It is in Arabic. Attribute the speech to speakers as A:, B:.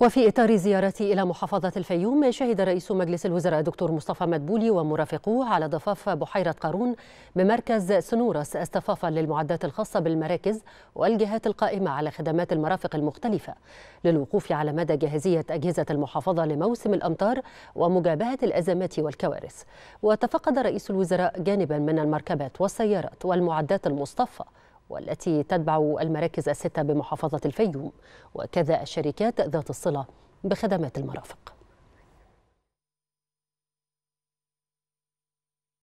A: وفي إطار زيارته إلى محافظة الفيوم شهد رئيس مجلس الوزراء دكتور مصطفى مدبولي ومرافقوه على ضفاف بحيرة قارون بمركز سنورس استفافا للمعدات الخاصة بالمراكز والجهات القائمة على خدمات المرافق المختلفة للوقوف على مدى جاهزية أجهزة المحافظة لموسم الأمطار ومجابهة الأزمات والكوارث وتفقد رئيس الوزراء جانبا من المركبات والسيارات والمعدات المصطفى والتي تتبع المراكز الستة بمحافظة الفيوم وكذا الشركات ذات الصلة بخدمات المرافق